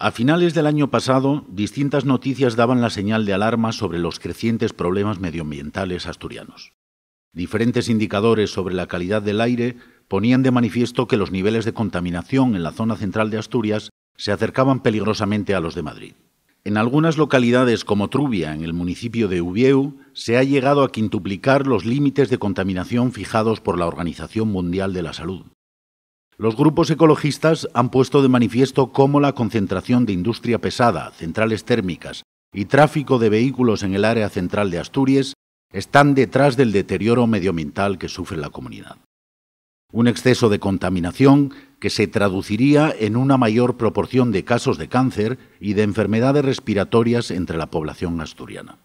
A finales del año pasado, distintas noticias daban la señal de alarma sobre los crecientes problemas medioambientales asturianos. Diferentes indicadores sobre la calidad del aire ponían de manifiesto que los niveles de contaminación en la zona central de Asturias se acercaban peligrosamente a los de Madrid. En algunas localidades como Trubia, en el municipio de Ubieu, se ha llegado a quintuplicar los límites de contaminación fijados por la Organización Mundial de la Salud. Los grupos ecologistas han puesto de manifiesto cómo la concentración de industria pesada, centrales térmicas y tráfico de vehículos en el área central de Asturias están detrás del deterioro medioambiental que sufre la comunidad. Un exceso de contaminación que se traduciría en una mayor proporción de casos de cáncer y de enfermedades respiratorias entre la población asturiana.